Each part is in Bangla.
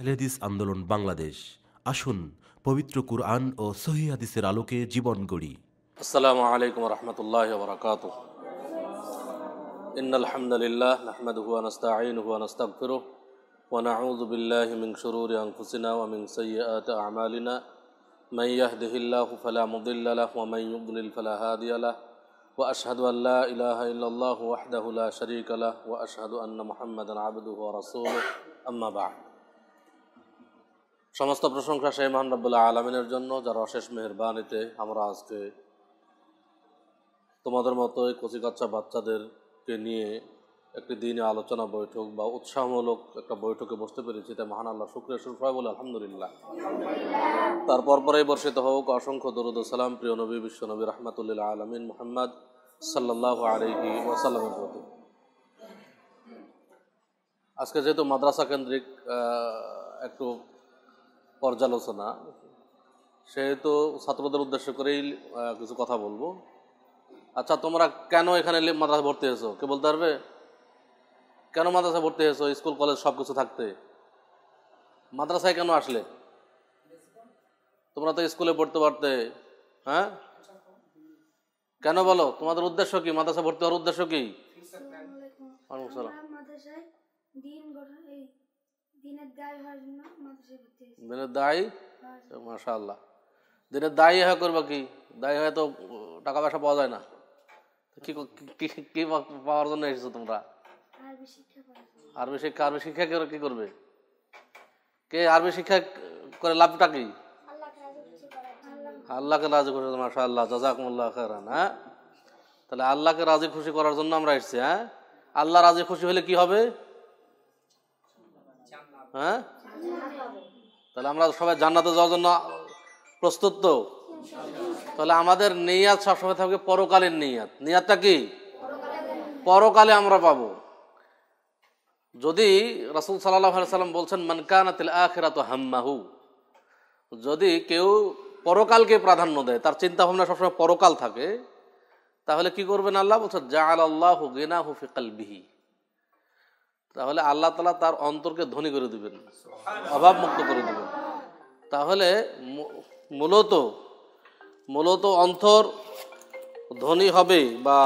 হাদিস আন্দোলন বাংলাদেশ আসুন পবিত্র কুরআন ও সহি হাদিসের আলোকে জীবন গড়ি আসসালামু আলাইকুম রহমতুল্লাহ বরকাত إن الحمد لله نحمده ونستعينه ونستغفره ونعوذ بالله من شرور أنفسنا ومن سيئات أعمالنا من يهده الله فلا مضل له ومن يضلل فلا هادي له وأشهد أن لا إله إلا الله وحده لا شريك له وأشهد أن محمدا عبده ورسوله أما بعد সমস্ত প্রশংসা সেই মহান রব্বুল্লাহ আলমিনের জন্য যার অশেষ মেহরবানিতে আমরা আজকে তোমাদের মতো এই কচিকাচ্চা বাচ্চাদেরকে নিয়ে একটি দিনে আলোচনা বৈঠক বা উৎসাহমূলক একটা বৈঠকে বসতে পেরেছি তাই মহান আল্লাহ শুরু সুরফায় বলে আলহামদুলিল্লাহ তারপর পরেই বর্ষিত হোক অসংখ্য দরুদ সালাম প্রিয় নবী বিশ্ব নবী রহমাতুল্লাহ আলমিন মোহাম্মদ সাল্লাহ আলহি ওয়াসাল্লামের প্রতি আজকে যেহেতু মাদ্রাসা কেন্দ্রিক একটু পর্যালোচনা সেহেতু ছাত্রদের উদ্দেশ্য করেই কিছু কথা বলবো আচ্ছা তোমরা কেন এখানে মাদ্রাসা ভর্তি হয়েছো কে বলতে পারবে কেন মাদ্রাসা ভর্তি হয়েছো স্কুল কলেজ সব কিছু থাকতে মাদ্রাসায় কেন আসলে তোমরা তো স্কুলে পড়তে পারতে হ্যাঁ কেন বলো তোমাদের উদ্দেশ্য কি মাদ্রাসা ভর্তি হওয়ার উদ্দেশ্য কি দিনের দায়ী মাসা দিনের দায়ী হ্যাঁ। হয় করবা কি দায়ী হয়ে তো টাকা পয়সা পাওয়া যায় না কি কি পাওয়ার জন্য এসেছো তোমরা আরবি শিক্ষা আরবি শিক্ষা কি করবে কে আরবি শিক্ষা করে লাভটা কি আল্লাহকে রাজি খুশি মাসা আল্লাহ জাজাকুমুল্লাহ খারান হ্যাঁ তাহলে আল্লাহকে রাজি খুশি করার জন্য আমরা এসেছি হ্যাঁ আল্লাহ রাজি খুশি হলে কি হবে হ্যাঁ তাহলে আমরা সবাই জান্নাতে যাওয়ার জন্য প্রস্তুত তো তাহলে আমাদের নেয়াত সবসময় থাকবে পরকালের নেয়াত নেয়াতটা কি পরকালে আমরা পাব যদি রাসুল সাল্লাহ সাল্লাম বলছেন মানকানাতিল আখেরাত হাম্মাহু যদি কেউ পরকালকে প্রাধান্য দেয় তার চিন্তা ভাবনা সবসময় পরকাল থাকে তাহলে কি করবেন আল্লাহ বলছেন জা আল্লাহ গেনা হুফিকাল বিহি তাহলে আল্লাহ তালা তার অন্তরকে ধনী করে দেবেন অভাব মুক্ত করে দেবেন তাহলে মূলত মূলত অন্তর ধনী হবে বা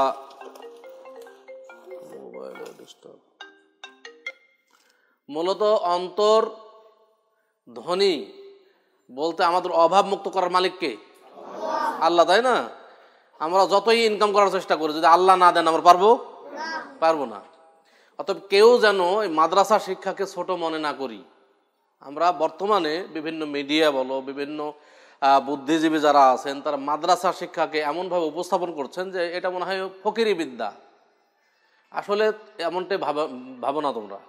মূলত অন্তর ধনী বলতে আমাদের অভাব মুক্ত করার মালিককে আল্লাহ তাই না আমরা যতই ইনকাম করার চেষ্টা করি যদি আল্লাহ না দেন আমরা পারবো পারবো না অতএব কেউ যেন এই মাদ্রাসা শিক্ষাকে ছোট মনে না করি আমরা বর্তমানে বিভিন্ন মিডিয়া বলো বিভিন্ন বুদ্ধিজীবী যারা আছেন তারা মাদ্রাসা শিক্ষাকে এমনভাবে উপস্থাপন করছেন যে এটা মনে হয় ফকিরি বিদ্যা আসলে এমনটাই ভাবা ভাবো না তোমরা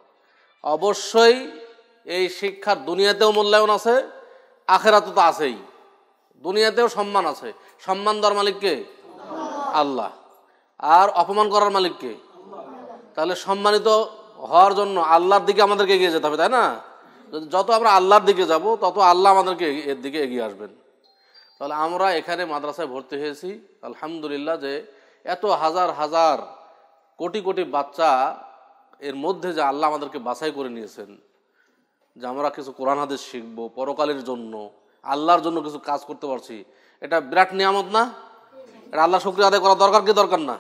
অবশ্যই এই শিক্ষার দুনিয়াতেও মূল্যায়ন আছে আখেরাত তো আছেই দুনিয়াতেও সম্মান আছে সম্মান দেওয়ার মালিককে আল্লাহ আর অপমান করার মালিককে তাহলে সম্মানিত হওয়ার জন্য আল্লাহর দিকে আমাদেরকে এগিয়ে যেতে হবে তাই না যত আমরা আল্লাহর দিকে যাব তত আল্লাহ আমাদেরকে এর দিকে এগিয়ে আসবেন তাহলে আমরা এখানে মাদ্রাসায় ভর্তি হয়েছি আলহামদুলিল্লাহ যে এত হাজার হাজার কোটি কোটি বাচ্চা এর মধ্যে যে আল্লাহ আমাদেরকে বাছাই করে নিয়েছেন যে আমরা কিছু কোরআন হাদিস শিখব পরকালের জন্য আল্লাহর জন্য কিছু কাজ করতে পারছি এটা বিরাট নিয়ামত না এটা আল্লাহ শুক্রিয়া আদায় করা দরকার কি দরকার না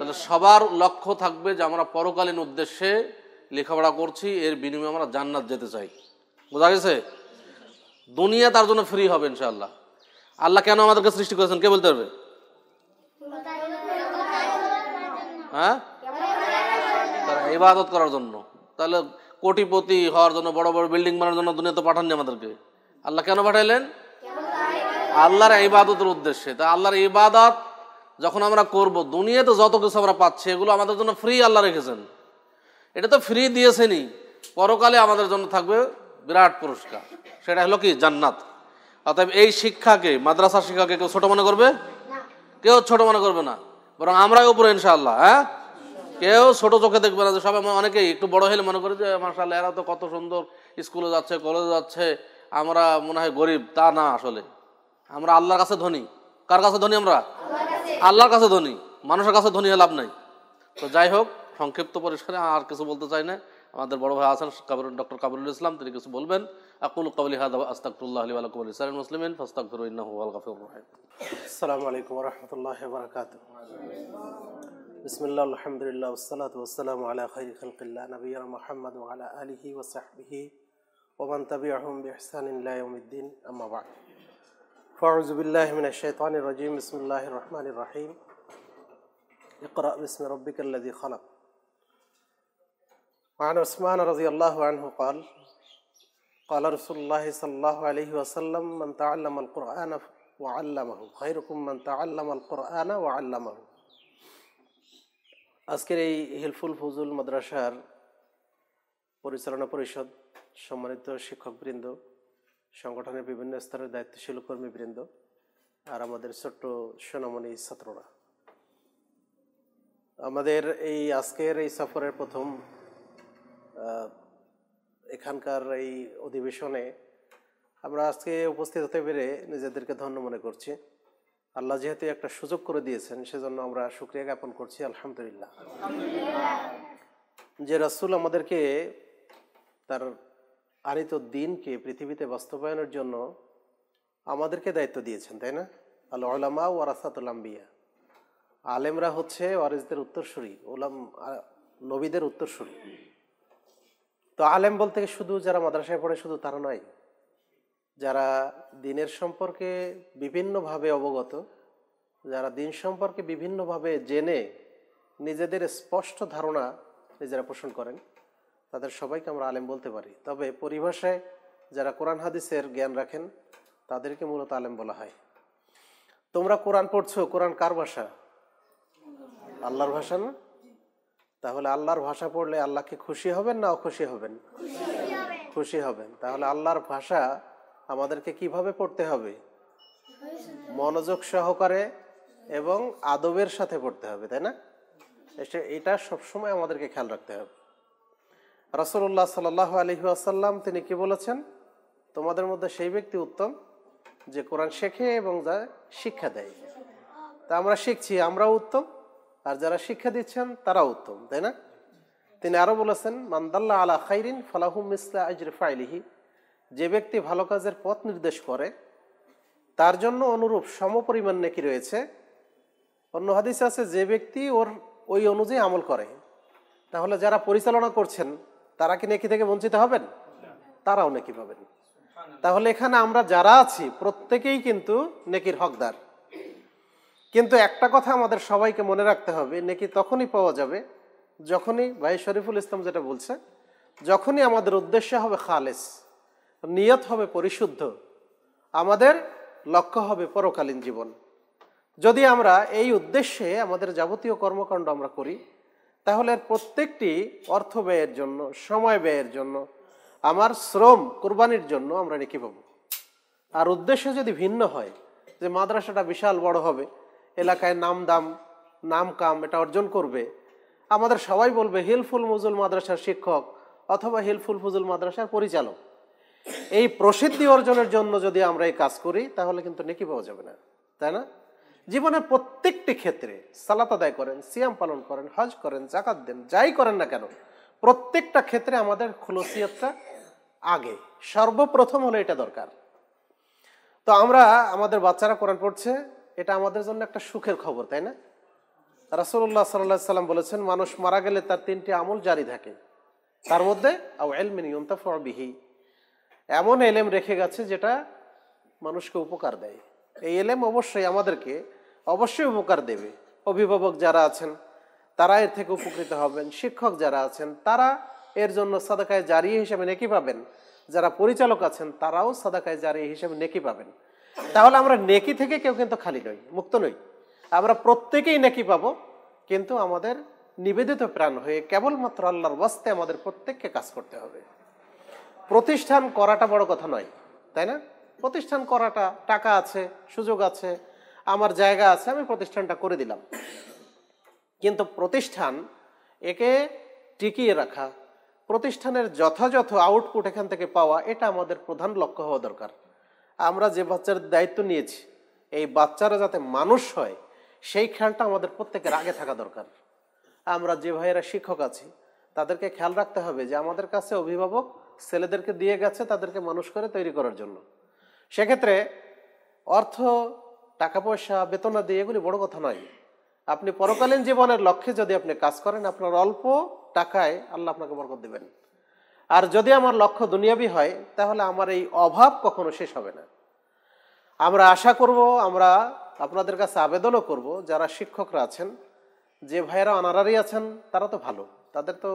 তাহলে সবার লক্ষ্য থাকবে যে আমরা পরকালীন উদ্দেশ্যে লেখাপড়া করছি এর বিনিময়ে আমরা জান্নাত যেতে চাই বোঝা গেছে দুনিয়া তার জন্য ফ্রি হবে ইনশাল্লাহ আল্লাহ কেন আমাদেরকে সৃষ্টি করেছেন কে বলতে পারবে হ্যাঁ তারা ইবাদত করার জন্য তাহলে কোটিপতি হওয়ার জন্য বড় বড় বিল্ডিং বানার জন্য দুনিয়াতে পাঠাননি আমাদেরকে আল্লাহ কেন পাঠাইলেন আল্লাহর ইবাদতের উদ্দেশ্যে তা আল্লাহর ইবাদত যখন আমরা করব দুনিয়াতে যত কিছু আমরা পাচ্ছি এগুলো আমাদের জন্য ফ্রি আল্লাহ রেখেছেন এটা তো ফ্রি দিয়েছেনই পরকালে আমাদের জন্য থাকবে বিরাট পুরস্কার সেটা হলো কি জান্নাত অতএব এই শিক্ষাকে মাদ্রাসা শিক্ষাকে কেউ ছোটো মনে করবে কেউ ছোট মনে করবে না বরং আমরাই উপরে ইনশাআল্লাহ হ্যাঁ কেউ ছোট চোখে দেখবে না যে সবাই অনেকেই একটু বড় হলে মনে করি যে মার্শাল এরা তো কত সুন্দর স্কুলে যাচ্ছে কলেজে যাচ্ছে আমরা মনে হয় গরিব তা না আসলে আমরা আল্লাহর কাছে ধনী কার কাছে ধনী আমরা আল্লাহর কাছে ধনী মানুষের কাছে ধনী লাভ নাই তো যাই হোক সংক্ষিপ্ত পরিষ্কারে আর কিছু বলতে চাই না আমাদের বড় ভাই আছেন ডক্টর কাবরুল ইসলাম তিনি কিছু বলবেন আকুল কাবলি হাদ আস্তাকুল্লাহ আলী আলকুম ইসলাম মুসলিম মুসলিমিন ফাস্তাকুর ইন্না হুয়াল গাফির রহিম আসসালামু আলাইকুম বিসমিল্লাহ আলহামদুলিল্লাহ ওমান তাবি আহম বিহসান ইল্লাহ উমিদ্দিন আম্মাবাদ فأعوذ بالله من الشيطان الرجيم بسم الله الرحمن الرحيم اقرأ باسم ربك الذي خلق وعن عثمان رضي الله عنه قال قال رسول الله صلى الله عليه وسلم من تعلم القرآن وعلمه خيركم من تعلم القرآن وعلمه আজকের এই হেল্পফুল ফজুল মাদ্রাসার পরিচালনা পরিষদ সম্মানিত শিক্ষকবৃন্দ সংগঠনের বিভিন্ন স্তরের দায়িত্বশীল কর্মীবৃন্দ আর আমাদের ছোট্ট সোনামণি ছাত্ররা আমাদের এই আজকের এই সফরের প্রথম এখানকার এই অধিবেশনে আমরা আজকে উপস্থিত হতে পেরে নিজেদেরকে ধন্য মনে করছি আল্লাহ যেহেতু একটা সুযোগ করে দিয়েছেন সেজন্য আমরা সুক্রিয়া জ্ঞাপন করছি আলহামদুলিল্লাহ যে রাসুল আমাদেরকে তার আনিত দিনকে পৃথিবীতে বাস্তবায়নের জন্য আমাদেরকে দায়িত্ব দিয়েছেন তাই না আল ওলামা ওয়ারাসাতুলাম্বিয়া আলেমরা হচ্ছে ওয়ারিসদের উত্তরসূরি ওলাম নবীদের উত্তরসূরি তো আলেম বলতে শুধু যারা মাদ্রাসায় পড়ে শুধু তারা নয় যারা দিনের সম্পর্কে বিভিন্নভাবে অবগত যারা দিন সম্পর্কে বিভিন্নভাবে জেনে নিজেদের স্পষ্ট ধারণা নিজেরা পোষণ করেন তাদের সবাইকে আমরা আলেম বলতে পারি তবে পরিভাষায় যারা কোরআন হাদিসের জ্ঞান রাখেন তাদেরকে মূলত আলেম বলা হয় তোমরা কোরআন পড়ছো কোরআন কার ভাষা আল্লাহর ভাষা না তাহলে আল্লাহর ভাষা পড়লে আল্লাহকে খুশি হবেন না অখুশি হবেন খুশি হবেন তাহলে আল্লাহর ভাষা আমাদেরকে কিভাবে পড়তে হবে মনোযোগ সহকারে এবং আদবের সাথে পড়তে হবে তাই না এটা সবসময় আমাদেরকে খেয়াল রাখতে হবে রাসলুল্লাহ সাল্লাহ আলহি আসাল্লাম তিনি কি বলেছেন তোমাদের মধ্যে সেই ব্যক্তি উত্তম যে কোরআন শেখে এবং যা শিক্ষা দেয় তা আমরা শিখছি আমরাও উত্তম আর যারা শিক্ষা দিচ্ছেন তারা উত্তম তাই না তিনি আরও বলেছেন মান্দাল্লা আলা খাইরিন ফালাহুম ইসলা আজর ফাইলিহি যে ব্যক্তি ভালো কাজের পথ নির্দেশ করে তার জন্য অনুরূপ সম পরিমাণ নাকি রয়েছে অন্য হাদিসে আছে যে ব্যক্তি ওর ওই অনুযায়ী আমল করে তাহলে যারা পরিচালনা করছেন তারা কি নেকি থেকে বঞ্চিত হবেন তারাও নেকি পাবেন তাহলে এখানে আমরা যারা আছি প্রত্যেকেই কিন্তু নেকির হকদার কিন্তু একটা কথা আমাদের সবাইকে মনে রাখতে হবে নেকি তখনই পাওয়া যাবে যখনই ভাই শরীফুল ইসলাম যেটা বলছে যখনই আমাদের উদ্দেশ্য হবে খালেস নিয়ত হবে পরিশুদ্ধ আমাদের লক্ষ্য হবে পরকালীন জীবন যদি আমরা এই উদ্দেশ্যে আমাদের যাবতীয় কর্মকাণ্ড আমরা করি তাহলে প্রত্যেকটি অর্থ ব্যয়ের জন্য সময় ব্যয়ের জন্য আমার শ্রম কোরবানির জন্য আমরা রেখে পাব আর উদ্দেশ্য যদি ভিন্ন হয় যে মাদ্রাসাটা বিশাল বড় হবে এলাকায় নাম দাম নাম কাম এটা অর্জন করবে আমাদের সবাই বলবে হেলফুল মজুল মাদ্রাসার শিক্ষক অথবা হেলফুল ফজুল মাদ্রাসার পরিচালক এই প্রসিদ্ধি অর্জনের জন্য যদি আমরা এই কাজ করি তাহলে কিন্তু নেকি পাওয়া যাবে না তাই না জীবনের প্রত্যেকটি ক্ষেত্রে সালাত আদায় করেন সিয়াম পালন করেন হজ করেন জাকাত দেন যাই করেন না কেন প্রত্যেকটা ক্ষেত্রে আমাদের খুলসিয়তটা আগে সর্বপ্রথম হলো এটা দরকার তো আমরা আমাদের বাচ্চারা কোরআন পড়ছে এটা আমাদের জন্য একটা সুখের খবর তাই না রাসুল্লাহ সাল্লাহ সাল্লাম বলেছেন মানুষ মারা গেলে তার তিনটি আমল জারি থাকে তার মধ্যে বিহি এমন এলেম রেখে গেছে যেটা মানুষকে উপকার দেয় এই এলেম অবশ্যই আমাদেরকে অবশ্যই উপকার দেবে অভিভাবক যারা আছেন তারা এর থেকে উপকৃত হবেন শিক্ষক যারা আছেন তারা এর জন্য সাদাকায় জারিয়ে হিসাবে নেকি পাবেন যারা পরিচালক আছেন তারাও সাদাকায় জারিয়ে হিসাবে নেকি পাবেন তাহলে আমরা নেকি থেকে কেউ কিন্তু খালি নই মুক্ত নই আমরা প্রত্যেকেই নেকি পাবো কিন্তু আমাদের নিবেদিত প্রাণ হয়ে কেবলমাত্র আল্লাহর বস্তে আমাদের প্রত্যেককে কাজ করতে হবে প্রতিষ্ঠান করাটা বড় কথা নয় তাই না প্রতিষ্ঠান করাটা টাকা আছে সুযোগ আছে আমার জায়গা আছে আমি প্রতিষ্ঠানটা করে দিলাম কিন্তু প্রতিষ্ঠান একে টিকিয়ে রাখা প্রতিষ্ঠানের যথাযথ আউটপুট এখান থেকে পাওয়া এটা আমাদের প্রধান লক্ষ্য হওয়া দরকার আমরা যে বাচ্চার দায়িত্ব নিয়েছি এই বাচ্চারা যাতে মানুষ হয় সেই খেয়ালটা আমাদের প্রত্যেকের আগে থাকা দরকার আমরা যে ভাইয়েরা শিক্ষক আছি তাদেরকে খেয়াল রাখতে হবে যে আমাদের কাছে অভিভাবক ছেলেদেরকে দিয়ে গেছে তাদেরকে মানুষ করে তৈরি করার জন্য সেক্ষেত্রে অর্থ টাকা পয়সা বেতন দিয়ে এগুলি বড় কথা নয় আপনি পরকালীন জীবনের লক্ষ্যে যদি আপনি কাজ করেন আপনার অল্প টাকায় আল্লাহ আপনাকে বরকত দেবেন আর যদি আমার লক্ষ্য দুনিয়াবি হয় তাহলে আমার এই অভাব কখনো শেষ হবে না আমরা আশা করব আমরা আপনাদের কাছে আবেদনও করব যারা শিক্ষকরা আছেন যে ভাইয়েরা অনারারি আছেন তারা তো ভালো তাদের তো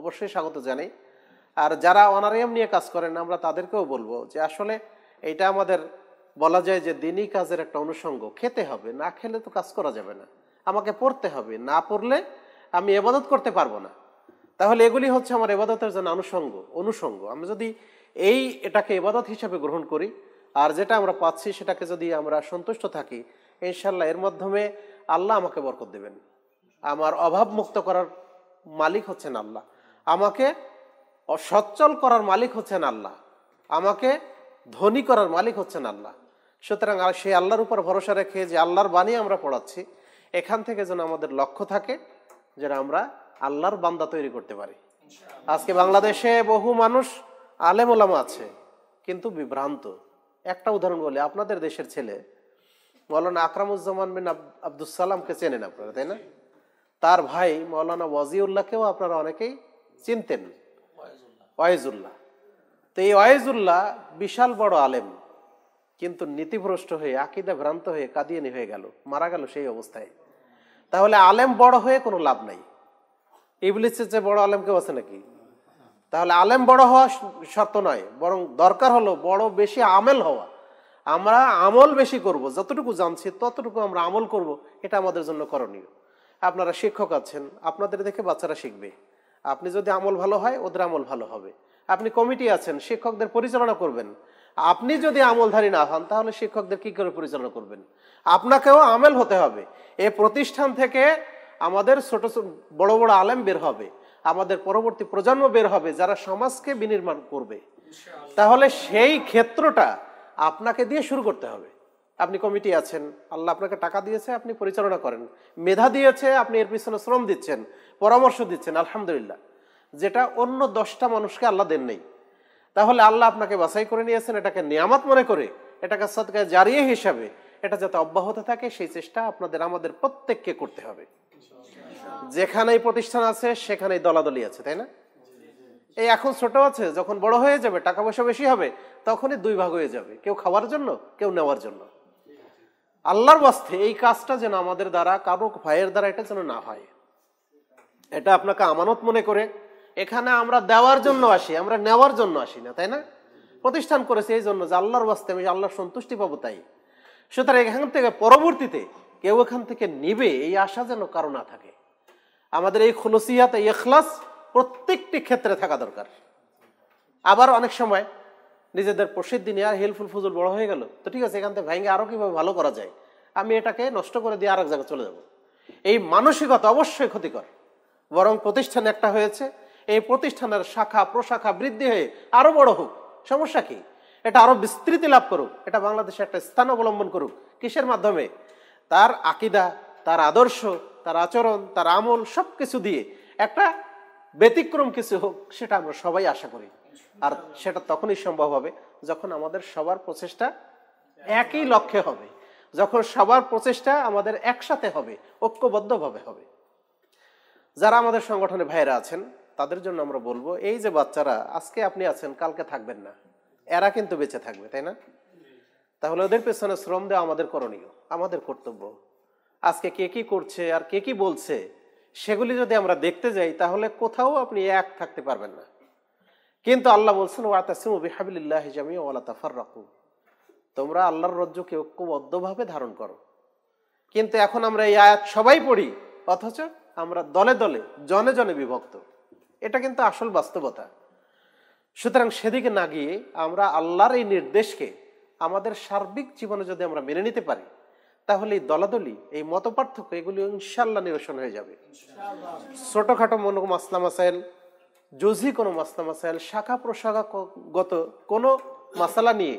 অবশ্যই স্বাগত জানাই আর যারা অনারিয়াম নিয়ে কাজ করেন আমরা তাদেরকেও বলবো যে আসলে এটা আমাদের বলা যায় যে দিনই কাজের একটা অনুষঙ্গ খেতে হবে না খেলে তো কাজ করা যাবে না আমাকে পড়তে হবে না পড়লে আমি এবাদত করতে পারবো না তাহলে এগুলি হচ্ছে আমার এবাদতের জন্য অনুষঙ্গ অনুষঙ্গ আমি যদি এই এটাকে এবাদত হিসাবে গ্রহণ করি আর যেটা আমরা পাচ্ছি সেটাকে যদি আমরা সন্তুষ্ট থাকি ইনশাল্লাহ এর মাধ্যমে আল্লাহ আমাকে বরকত দেবেন আমার অভাব মুক্ত করার মালিক হচ্ছেন আল্লাহ আমাকে সচ্ছল করার মালিক হচ্ছেন আল্লাহ আমাকে ধনী করার মালিক হচ্ছেন আল্লাহ সুতরাং সে আল্লাহর উপর ভরসা রেখে যে আল্লাহর বাণী আমরা পড়াচ্ছি এখান থেকে যেন আমাদের লক্ষ্য থাকে যেন আমরা আল্লাহর বান্দা তৈরি করতে পারি আজকে বাংলাদেশে বহু মানুষ আলেম ওলামা আছে কিন্তু বিভ্রান্ত একটা উদাহরণ বলি আপনাদের দেশের ছেলে মৌলানা আকরামুজ্জামান বিন আব্দুল চেনেন আপনারা তাই না তার ভাই মৌলানা ওয়াজিউল্লাহকেও আপনারা অনেকেই চিনতেন ওয়াইজুল্লাহ তো এই ওয়াইজুল্লাহ বিশাল বড় আলেম কিন্তু নীতিভ্রষ্ট হয়ে আকিদা ভ্রান্ত হয়ে কাদিয়ানি হয়ে গেল মারা গেল সেই অবস্থায় তাহলে আলেম বড় হয়ে কোনো লাভ নাই ইবলিসের চেয়ে বড় আলেম কেউ আছে নাকি তাহলে আলেম বড় হওয়া শর্ত নয় বরং দরকার হলো বড় বেশি আমেল হওয়া আমরা আমল বেশি করব যতটুকু জানছি ততটুকু আমরা আমল করব এটা আমাদের জন্য করণীয় আপনারা শিক্ষক আছেন আপনাদের দেখে বাচ্চারা শিখবে আপনি যদি আমল ভালো হয় ওদের আমল ভালো হবে আপনি কমিটি আছেন শিক্ষকদের পরিচালনা করবেন আপনি যদি আমলধারী না হন তাহলে শিক্ষকদের কি করে পরিচালনা করবেন আপনাকেও আমেল হতে হবে এ প্রতিষ্ঠান থেকে আমাদের ছোট বড় বড় আলেম বের হবে আমাদের পরবর্তী প্রজন্ম বের হবে যারা সমাজকে বিনির্মাণ করবে তাহলে সেই ক্ষেত্রটা আপনাকে দিয়ে শুরু করতে হবে আপনি কমিটি আছেন আল্লাহ আপনাকে টাকা দিয়েছে আপনি পরিচালনা করেন মেধা দিয়েছে আপনি এর পিছনে শ্রম দিচ্ছেন পরামর্শ দিচ্ছেন আলহামদুলিল্লাহ যেটা অন্য দশটা মানুষকে আল্লাহ দেন নেই তাহলে আল্লাহ আপনাকে বাছাই করে নিয়েছেন এটাকে নিয়ামত মনে করে এটাকে সদকায় জারিয়ে হিসাবে এটা যাতে অব্যাহত থাকে সেই চেষ্টা আপনাদের আমাদের প্রত্যেককে করতে হবে যেখানেই প্রতিষ্ঠান আছে সেখানেই দলাদলি আছে তাই না এই এখন ছোট আছে যখন বড় হয়ে যাবে টাকা পয়সা বেশি হবে তখনই দুই ভাগ হয়ে যাবে কেউ খাওয়ার জন্য কেউ নেওয়ার জন্য আল্লাহর বাস্তে এই কাজটা যেন আমাদের দ্বারা কারো ভাইয়ের দ্বারা এটা যেন না হয় এটা আপনাকে আমানত মনে করে এখানে আমরা দেওয়ার জন্য আসি আমরা নেওয়ার জন্য আসি না তাই না প্রতিষ্ঠান করেছে এই জন্য যে আল্লাহর বাস্তে আমি আল্লাহর সন্তুষ্টি পাবো তাই সুতরাং এখান থেকে পরবর্তীতে কেউ এখান থেকে নিবে এই আশা যেন কারো না থাকে আমাদের এই খুলসিয়াত এই এখলাস প্রত্যেকটি ক্ষেত্রে থাকা দরকার আবার অনেক সময় নিজেদের প্রসিদ্ধি নিয়ে আর হেলফুল ফুজুল বড় হয়ে গেল তো ঠিক আছে এখান থেকে ভাইঙ্গে আরও কীভাবে ভালো করা যায় আমি এটাকে নষ্ট করে দিয়ে আর এক জায়গায় চলে যাব এই মানসিকতা অবশ্যই ক্ষতিকর বরং প্রতিষ্ঠান একটা হয়েছে এই প্রতিষ্ঠানের শাখা প্রশাখা বৃদ্ধি হয়ে আরও বড় হোক সমস্যা কি এটা আরও বিস্তৃতি লাভ করুক এটা বাংলাদেশে একটা স্থান অবলম্বন করুক কিসের মাধ্যমে তার আকিদা তার আদর্শ তার আচরণ তার আমল সব কিছু দিয়ে একটা ব্যতিক্রম কিছু হোক সেটা আমরা সবাই আশা করি আর সেটা তখনই সম্ভব হবে যখন আমাদের সবার প্রচেষ্টা একই লক্ষ্যে হবে যখন সবার প্রচেষ্টা আমাদের একসাথে হবে ঐক্যবদ্ধভাবে হবে যারা আমাদের সংগঠনে ভাইয়েরা আছেন তাদের জন্য আমরা বলবো এই যে বাচ্চারা আজকে আপনি আছেন কালকে থাকবেন না এরা কিন্তু বেঁচে থাকবে তাই না তাহলে ওদের পেছনে শ্রম দেওয়া আমাদের করণীয় আমাদের কর্তব্য আজকে কে কি করছে আর কে কি বলছে সেগুলি যদি আমরা দেখতে যাই তাহলে কোথাও আপনি এক থাকতে পারবেন না কিন্তু আল্লাহ বলছেন ওয়াতাসিমু বিহাবিল্লাহ জামি ওয়ালা তাফার রাখু তোমরা আল্লাহর রজ্জুকে ঐক্যবদ্ধভাবে ধারণ করো কিন্তু এখন আমরা এই আয়াত সবাই পড়ি অথচ আমরা দলে দলে জনে জনে বিভক্ত এটা কিন্তু আসল বাস্তবতা সুতরাং সেদিকে না গিয়ে আমরা আল্লাহর এই নির্দেশকে আমাদের সার্বিক জীবনে যদি আমরা মেনে নিতে পারি তাহলে এই দলাদলি এই মত পার্থক্য এগুলি ইনশাল্লাহ নিরসন হয়ে যাবে ছোটোখাটো মন মাসলা মাসাইল জজি কোনো মাসলা মাসাইল শাখা প্রশাখাগত কোনো মাসালা নিয়ে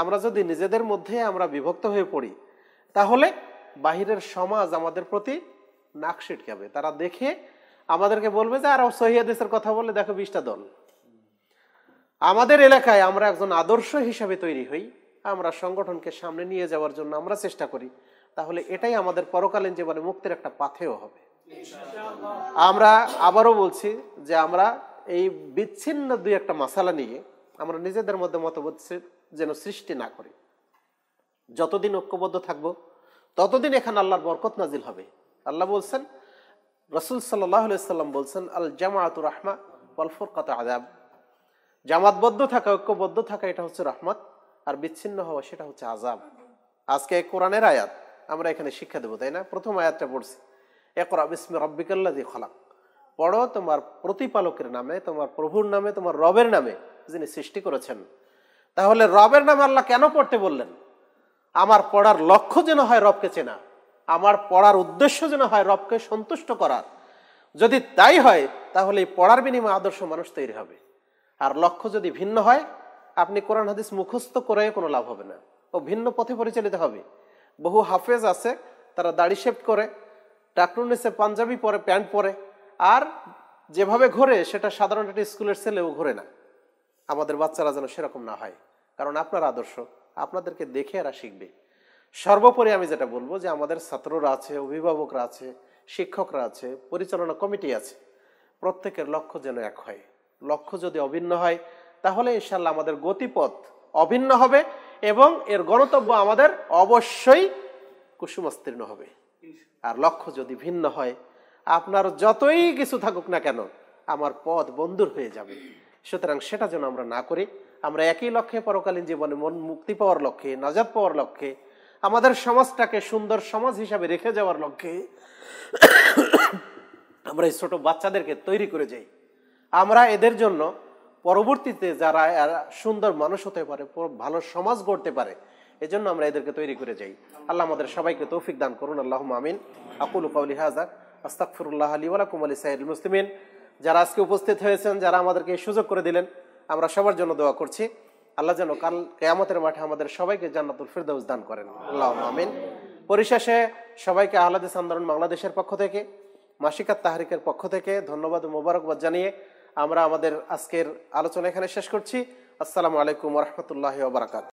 আমরা যদি নিজেদের মধ্যে আমরা বিভক্ত হয়ে পড়ি তাহলে বাহিরের সমাজ আমাদের প্রতি নাক হবে তারা দেখে আমাদেরকে বলবে যে আর সহিদের কথা বলে দেখো বিশটা দল আমাদের এলাকায় আমরা একজন আদর্শ হিসাবে তৈরি হই আমরা সংগঠনকে সামনে নিয়ে যাওয়ার জন্য আমরা চেষ্টা করি তাহলে এটাই আমাদের পরকালীন জীবনে মুক্তির একটা পাথেও হবে আমরা আবারও বলছি যে আমরা এই বিচ্ছিন্ন দুই একটা মশালা নিয়ে আমরা নিজেদের মধ্যে মতবোধ যেন সৃষ্টি না করি যতদিন ঐক্যবদ্ধ থাকবো ততদিন এখানে আল্লাহর বরকত নাজিল হবে আল্লাহ বলছেন রসুল সাল্লাহ সাল্লাম বলছেন আল জামায়াত রাহমা ওয়াল ফুরকাত আদাব জামাতবদ্ধ থাকা ঐক্যবদ্ধ থাকা এটা হচ্ছে রহমত আর বিচ্ছিন্ন হওয়া সেটা হচ্ছে আজাব আজকে কোরআনের আয়াত আমরা এখানে শিক্ষা দেবো তাই না প্রথম আয়াতটা পড়ছি একরা বিসমি রব্বিকাল্লা দিয়ে খলাক পড়ো তোমার প্রতিপালকের নামে তোমার প্রভুর নামে তোমার রবের নামে যিনি সৃষ্টি করেছেন তাহলে রবের নামে আল্লাহ কেন পড়তে বললেন আমার পড়ার লক্ষ্য যেন হয় রবকে চেনা আমার পড়ার উদ্দেশ্য যেন হয় রবকে সন্তুষ্ট করার যদি তাই হয় তাহলে এই পড়ার বিনিময়ে আদর্শ মানুষ তৈরি হবে আর লক্ষ্য যদি ভিন্ন হয় আপনি কোরআন হাদিস মুখস্থ করে কোনো লাভ হবে না ও ভিন্ন পথে পরিচালিত হবে বহু হাফেজ আছে তারা দাড়ি শেপ করে টাকনুন নিচে পাঞ্জাবি পরে প্যান্ট পরে আর যেভাবে ঘোরে সেটা সাধারণ একটা স্কুলের ছেলেও ঘোরে না আমাদের বাচ্চারা যেন সেরকম না হয় কারণ আপনার আদর্শ আপনাদেরকে দেখে এরা শিখবে সর্বোপরি আমি যেটা বলবো যে আমাদের ছাত্ররা আছে অভিভাবকরা আছে শিক্ষকরা আছে পরিচালনা কমিটি আছে প্রত্যেকের লক্ষ্য যেন এক হয় লক্ষ্য যদি অভিন্ন হয় তাহলে ইনশাল্লাহ আমাদের গতিপথ অভিন্ন হবে এবং এর গণতব্য আমাদের অবশ্যই কুসুমস্তীর্ণ হবে আর লক্ষ্য যদি ভিন্ন হয় আপনার যতই কিছু থাকুক না কেন আমার পথ বন্ধুর হয়ে যাবে সুতরাং সেটা যেন আমরা না করি আমরা একই লক্ষ্যে পরকালীন জীবনে মন মুক্তি পাওয়ার লক্ষ্যে নাজাদ পাওয়ার লক্ষ্যে আমাদের সমাজটাকে সুন্দর সমাজ হিসাবে রেখে যাওয়ার লক্ষ্যে আমরা এই ছোটো বাচ্চাদেরকে তৈরি করে যাই আমরা এদের জন্য পরবর্তীতে যারা সুন্দর মানুষ হতে পারে ভালো সমাজ গড়তে পারে এজন্য আমরা এদেরকে তৈরি করে যাই আল্লাহ আমাদের সবাইকে তৌফিক দান করুন আল্লাহ আমিন আকুল কাউলি হাজার আস্তাকফুরুল্লাহ আলী ওয়ালাকুম আলী সাহেদ মুসলিমিন যারা আজকে উপস্থিত হয়েছেন যারা আমাদেরকে সুযোগ করে দিলেন আমরা সবার জন্য দোয়া করছি আল্লাহ যেন কাল কেয়ামতের মাঠে আমাদের সবাইকে জান্নাতুল ফিরদৌস দান করেন আল্লাহ আমিন পরিশেষে সবাইকে আহ্লাদিস আন্দোলন বাংলাদেশের পক্ষ থেকে মাসিকাত তাহারিকের পক্ষ থেকে ধন্যবাদ মোবারকবাদ জানিয়ে আমরা আমাদের আজকের আলোচনা এখানে শেষ করছি আসসালামু আলাইকুম রহমতুল্লাহ বারাকাত